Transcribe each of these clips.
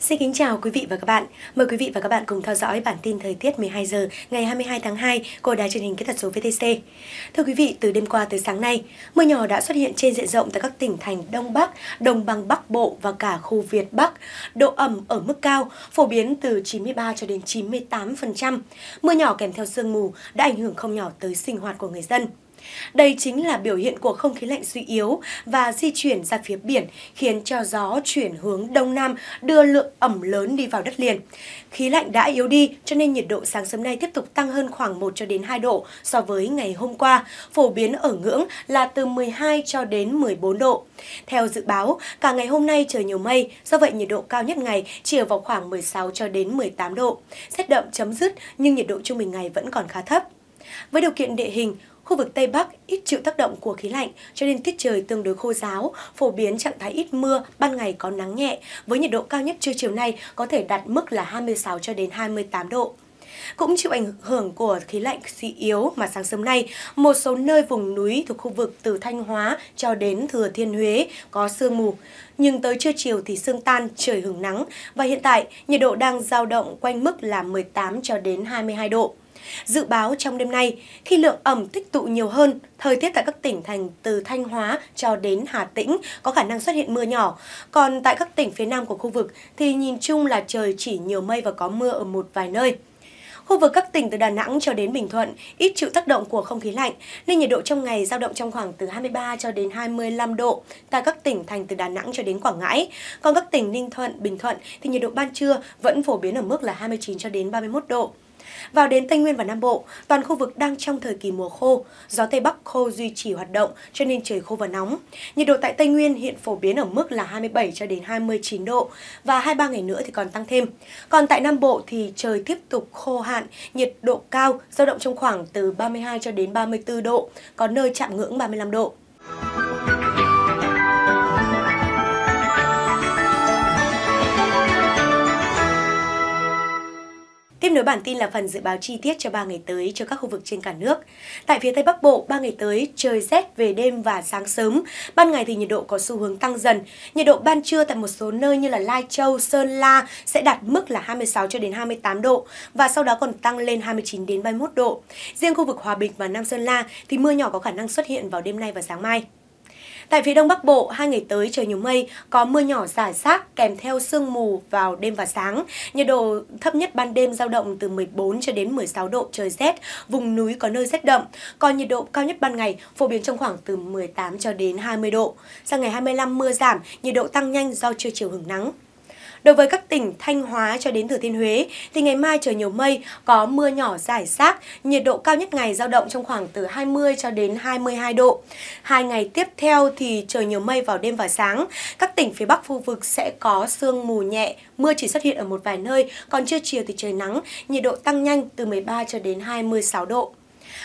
Xin kính chào quý vị và các bạn. Mời quý vị và các bạn cùng theo dõi bản tin thời tiết 12 giờ ngày 22 tháng 2 của Đài truyền hình kỹ thuật số VTC. Thưa quý vị, từ đêm qua tới sáng nay, mưa nhỏ đã xuất hiện trên diện rộng tại các tỉnh thành Đông Bắc, Đồng bằng Bắc Bộ và cả khu Việt Bắc. Độ ẩm ở mức cao, phổ biến từ 93 cho đến 98%. Mưa nhỏ kèm theo sương mù đã ảnh hưởng không nhỏ tới sinh hoạt của người dân. Đây chính là biểu hiện của không khí lạnh suy yếu và di chuyển ra phía biển, khiến cho gió chuyển hướng đông nam đưa lượng ẩm lớn đi vào đất liền. Khí lạnh đã yếu đi cho nên nhiệt độ sáng sớm nay tiếp tục tăng hơn khoảng 1 cho đến 2 độ so với ngày hôm qua, phổ biến ở ngưỡng là từ 12 cho đến 14 độ. Theo dự báo, cả ngày hôm nay trời nhiều mây, do vậy nhiệt độ cao nhất ngày chỉ ở vào khoảng 16 cho đến 18 độ. xét đậm chấm dứt nhưng nhiệt độ trung bình ngày vẫn còn khá thấp. Với điều kiện địa hình, Khu vực Tây Bắc ít chịu tác động của khí lạnh cho nên tiết trời tương đối khô ráo, phổ biến trạng thái ít mưa, ban ngày có nắng nhẹ với nhiệt độ cao nhất trưa chiều nay có thể đạt mức là 26 cho đến 28 độ. Cũng chịu ảnh hưởng của khí lạnh suy yếu mà sáng sớm nay, một số nơi vùng núi thuộc khu vực từ Thanh Hóa cho đến Thừa Thiên Huế có sương mù. Nhưng tới trưa chiều thì sương tan, trời hứng nắng và hiện tại nhiệt độ đang dao động quanh mức là 18 cho đến 22 độ. Dự báo trong đêm nay, khi lượng ẩm tích tụ nhiều hơn, thời tiết tại các tỉnh thành từ Thanh Hóa cho đến Hà Tĩnh có khả năng xuất hiện mưa nhỏ. Còn tại các tỉnh phía nam của khu vực thì nhìn chung là trời chỉ nhiều mây và có mưa ở một vài nơi. Khu vực các tỉnh từ Đà Nẵng cho đến Bình Thuận ít chịu tác động của không khí lạnh nên nhiệt độ trong ngày dao động trong khoảng từ 23 cho đến 25 độ tại các tỉnh thành từ Đà Nẵng cho đến Quảng Ngãi. Còn các tỉnh Ninh Thuận, Bình Thuận thì nhiệt độ ban trưa vẫn phổ biến ở mức là 29 cho đến 31 độ. Vào đến Tây Nguyên và Nam Bộ, toàn khu vực đang trong thời kỳ mùa khô, gió Tây Bắc khô duy trì hoạt động cho nên trời khô và nóng. Nhiệt độ tại Tây Nguyên hiện phổ biến ở mức là 27 cho đến 29 độ và 2-3 ngày nữa thì còn tăng thêm. Còn tại Nam Bộ thì trời tiếp tục khô hạn, nhiệt độ cao, dao động trong khoảng từ 32 cho đến 34 độ, có nơi chạm ngưỡng 35 độ. nối bản tin là phần dự báo chi tiết cho 3 ngày tới cho các khu vực trên cả nước. Tại phía Tây Bắc Bộ, 3 ngày tới trời rét về đêm và sáng sớm, ban ngày thì nhiệt độ có xu hướng tăng dần. Nhiệt độ ban trưa tại một số nơi như là Lai Châu, Sơn La sẽ đạt mức là 26 cho đến 28 độ và sau đó còn tăng lên 29 đến 31 độ. Riêng khu vực Hòa Bình và Nam Sơn La thì mưa nhỏ có khả năng xuất hiện vào đêm nay và sáng mai. Tại phía đông bắc bộ, hai ngày tới trời nhiều mây, có mưa nhỏ rải rác kèm theo sương mù vào đêm và sáng. Nhiệt độ thấp nhất ban đêm giao động từ 14 cho đến 16 độ trời rét, vùng núi có nơi rét đậm. Còn nhiệt độ cao nhất ban ngày phổ biến trong khoảng từ 18 cho đến 20 độ. Sang ngày 25 mưa giảm, nhiệt độ tăng nhanh do trưa chiều hưởng nắng. Đối với các tỉnh Thanh Hóa cho đến Thừa Thiên Huế thì ngày mai trời nhiều mây, có mưa nhỏ rải rác, nhiệt độ cao nhất ngày dao động trong khoảng từ 20 cho đến 22 độ. Hai ngày tiếp theo thì trời nhiều mây vào đêm và sáng. Các tỉnh phía Bắc khu vực sẽ có sương mù nhẹ, mưa chỉ xuất hiện ở một vài nơi, còn trưa chiều thì trời nắng, nhiệt độ tăng nhanh từ 13 cho đến 26 độ.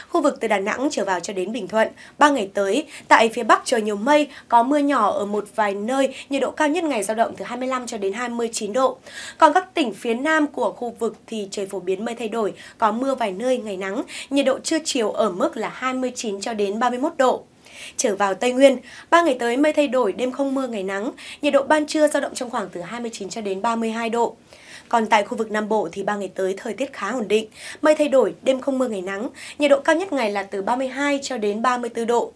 Khu vực từ Đà Nẵng trở vào cho đến Bình Thuận, 3 ngày tới, tại phía Bắc trời nhiều mây, có mưa nhỏ ở một vài nơi, nhiệt độ cao nhất ngày dao động từ 25 cho đến 29 độ. Còn các tỉnh phía Nam của khu vực thì trời phổ biến mây thay đổi, có mưa vài nơi, ngày nắng, nhiệt độ trưa chiều ở mức là 29 cho đến 31 độ. Trở vào Tây Nguyên, 3 ngày tới mây thay đổi, đêm không mưa ngày nắng, nhiệt độ ban trưa dao động trong khoảng từ 29 cho đến 32 độ. Còn tại khu vực Nam Bộ thì 3 ngày tới thời tiết khá ổn định, mây thay đổi, đêm không mưa ngày nắng, nhiệt độ cao nhất ngày là từ 32 cho đến 34 độ.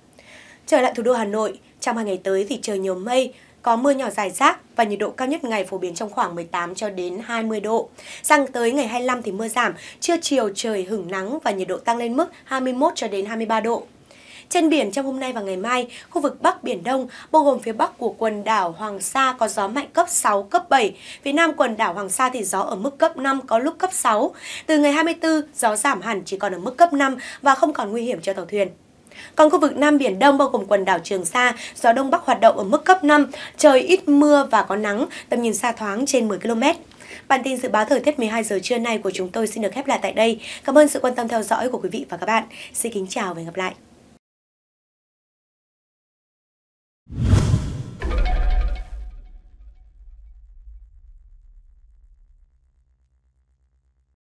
Trở lại thủ đô Hà Nội, trong hai ngày tới thì trời nhiều mây, có mưa nhỏ rải rác và nhiệt độ cao nhất ngày phổ biến trong khoảng 18 cho đến 20 độ. Sang tới ngày 25 thì mưa giảm, trưa chiều trời hửng nắng và nhiệt độ tăng lên mức 21 cho đến 23 độ. Trên biển trong hôm nay và ngày mai, khu vực Bắc Biển Đông bao gồm phía Bắc của quần đảo Hoàng Sa có gió mạnh cấp 6, cấp 7. Phía Nam quần đảo Hoàng Sa thì gió ở mức cấp 5, có lúc cấp 6. Từ ngày 24, gió giảm hẳn chỉ còn ở mức cấp 5 và không còn nguy hiểm cho tàu thuyền. Còn khu vực Nam Biển Đông bao gồm quần đảo Trường Sa, gió Đông Bắc hoạt động ở mức cấp 5, trời ít mưa và có nắng, tầm nhìn xa thoáng trên 10 km. Bản tin dự báo thời tiết 12 giờ trưa nay của chúng tôi xin được khép lại tại đây. Cảm ơn sự quan tâm theo dõi của quý vị và các bạn. Xin kính chào và hẹn gặp lại.